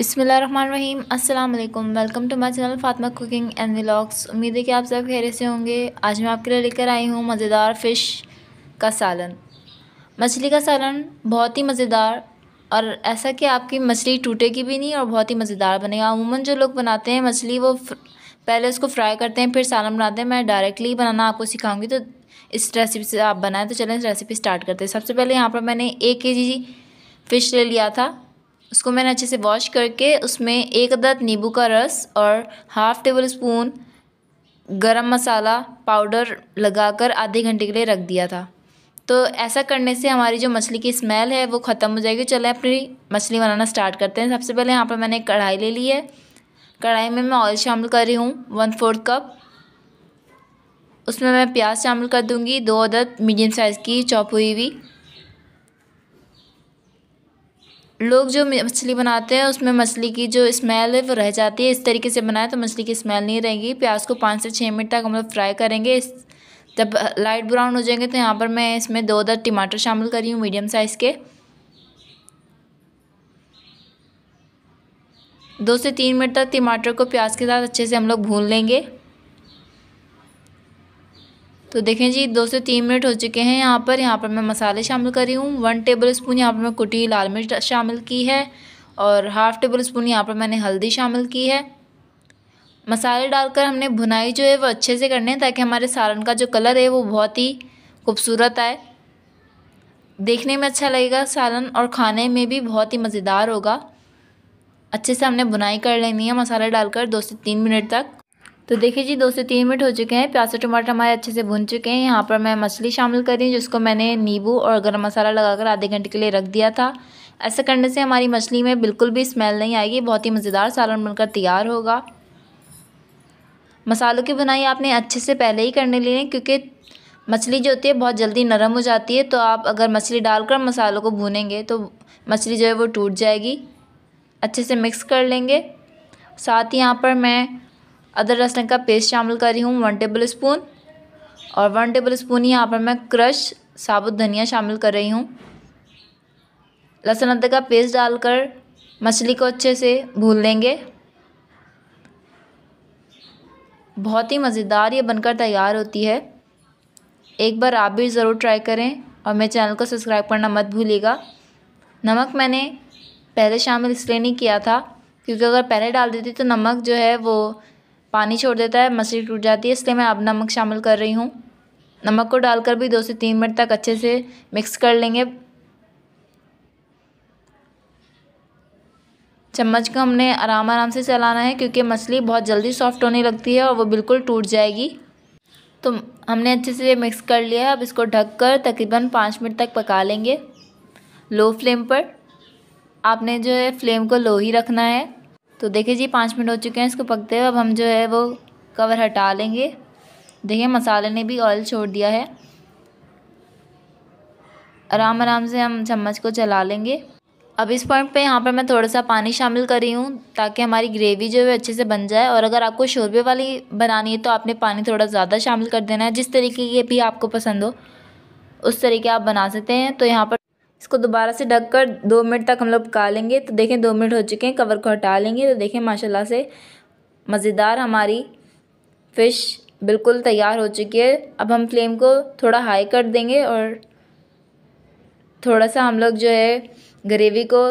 बिसमीम अस्सलाम वालेकुम welcome to my channel Fatima cooking and vlogs उम्मीद है कि आप सब खैर से होंगे आज मैं आपके लिए लेकर आई हूँ मज़ेदार फ़िश का सालन मछली का सालन बहुत ही मज़ेदार और ऐसा कि आपकी मछली टूटेगी भी नहीं और बहुत ही मज़ेदार बनेगा अमूमन जो लोग बनाते हैं मछली वो पहले उसको फ्राई करते हैं फिर सालन बनाते हैं मैं डायरेक्टली बनाना आपको सिखाऊँगी तो इस रेसिपी से आप बनाएं तो चलें इस रेसिपी स्टार्ट करते हैं सबसे पहले यहाँ पर मैंने एक के जी फ़िश ले लिया था उसको मैंने अच्छे से वॉश करके उसमें एक अदद नींबू का रस और हाफ़ टेबल स्पून गरम मसाला पाउडर लगाकर आधे घंटे के लिए रख दिया था तो ऐसा करने से हमारी जो मछली की स्मेल है वो ख़त्म हो जाएगी चलें अपनी मछली बनाना स्टार्ट करते हैं सबसे पहले यहाँ पर मैंने कढ़ाई ले ली है कढ़ाई में मैं ऑयल शामिल कर रही हूँ वन फोर्थ कप उसमें मैं प्याज शामिल कर दूँगी दो अदद मीडियम साइज़ की चॉप हुई हुई लोग जो मछली बनाते हैं उसमें मछली की जो स्मेल है वो रह जाती है इस तरीके से बनाए तो मछली की स्मेल नहीं रहेगी प्याज को पाँच से छः मिनट तक हम लोग फ्राई करेंगे जब लाइट ब्राउन हो जाएंगे तो यहाँ पर मैं इसमें दो दर टमाटर शामिल करी हूँ मीडियम साइज़ के दो से तीन मिनट तक टमाटर को प्याज के साथ अच्छे से हम लोग भून लेंगे तो देखें जी दो से तीन मिनट हो चुके हैं यहाँ पर यहाँ पर मैं मसाले शामिल कर रही हूँ वन टेबल स्पून यहाँ पर मैं कुटी लाल मिर्च शामिल की है और हाफ़ टेबल स्पून यहाँ पर मैंने हल्दी शामिल की है मसाले डालकर हमने भुनाई जो है वो अच्छे से करनी है ताकि हमारे सालन का जो कलर है वो बहुत ही खूबसूरत आए देखने में अच्छा लगेगा सालन और खाने में भी बहुत ही मज़ेदार होगा अच्छे से हमने भुनाई कर लेनी है मसाला डालकर दो से तीन मिनट तक तो देखिए जी दो से तीन मिनट हो चुके हैं प्याज और टमाटर हमारे अच्छे से भुन चुके हैं यहाँ पर मैं मछली शामिल कर रही हूँ जिसको मैंने नींबू और गर्म मसाला लगाकर आधे घंटे के लिए रख दिया था ऐसा करने से हमारी मछली में बिल्कुल भी स्मेल नहीं आएगी बहुत ही मज़ेदार सालन बनकर तैयार होगा मसालों की बुनाई आपने अच्छे से पहले ही करने ली है क्योंकि मछली जो होती है बहुत जल्दी नरम हो जाती है तो आप अगर मछली डालकर मसालों को भूनेंगे तो मछली जो है वो टूट जाएगी अच्छे से मिक्स कर लेंगे साथ ही यहाँ पर मैं अदरक लहसुन का पेस्ट शामिल कर रही हूँ वन टेबल स्पून और वन टेबल स्पून यहाँ पर मैं क्रश साबुत धनिया शामिल कर रही हूँ लहसुन अदरक का पेस्ट डालकर मछली को अच्छे से भून लेंगे बहुत ही मज़ेदार ये बनकर तैयार होती है एक बार आप भी ज़रूर ट्राई करें और मेरे चैनल को सब्सक्राइब करना मत भूलिएगा नमक मैंने पहले शामिल इसलिए नहीं किया था क्योंकि अगर पहले डाल देती तो नमक जो है वो पानी छोड़ देता है मछली टूट जाती है इसलिए मैं अब नमक शामिल कर रही हूँ नमक को डालकर भी दो से तीन मिनट तक अच्छे से मिक्स कर लेंगे चम्मच को हमने आराम आराम से चलाना है क्योंकि मछली बहुत जल्दी सॉफ्ट होने लगती है और वो बिल्कुल टूट जाएगी तो हमने अच्छे से मिक्स कर लिया है अब इसको ढककर तकरीबन पाँच मिनट तक पका लेंगे लो फ्लेम पर आपने जो है फ्लेम को लो ही रखना है तो देखिए जी पाँच मिनट हो चुके हैं इसको पकते हुए अब हम जो है वो कवर हटा लेंगे देखिए मसाले ने भी ऑयल छोड़ दिया है आराम आराम से हम चम्मच को चला लेंगे अब इस पॉइंट पे यहाँ पर मैं थोड़ा सा पानी शामिल कर रही हूँ ताकि हमारी ग्रेवी जो है अच्छे से बन जाए और अगर आपको शोरबे वाली बनानी है तो आपने पानी थोड़ा ज़्यादा शामिल कर देना है जिस तरीके की भी आपको पसंद हो उस तरीके आप बना सकते हैं तो यहाँ पर इसको दोबारा से ढककर दो मिनट तक हम लोग पका लेंगे तो देखें दो मिनट हो चुके हैं कवर को हटा लेंगे तो देखें माशाल्लाह से मज़ेदार हमारी फ़िश बिल्कुल तैयार हो चुकी है अब हम फ्लेम को थोड़ा हाई कर देंगे और थोड़ा सा हम लोग जो है ग्रेवी को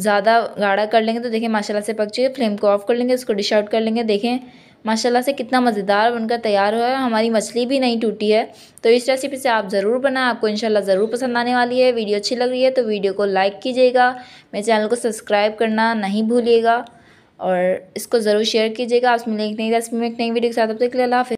ज़्यादा गाढ़ा कर लेंगे तो देखें माशाल्लाह से पक चुकी है फ्लेम को ऑफ़ कर लेंगे उसको डिश आउट कर लेंगे देखें माशाल्लाह से कितना मज़ेदार बनकर तैयार हुआ है हमारी मछली भी नहीं टूटी है तो इस रेसिपी से आप ज़रूर बनाएं आपको इंशाल्लाह ज़रूर पसंद आने वाली है वीडियो अच्छी लग रही है तो वीडियो को लाइक कीजिएगा मेरे चैनल को सब्सक्राइब करना नहीं भूलिएगा और इसको ज़रूर शेयर कीजिएगा आप मिलेंगे एक नई रेसिपी में एक नई वीडियो के साथ अब तक के लिए अल्लाह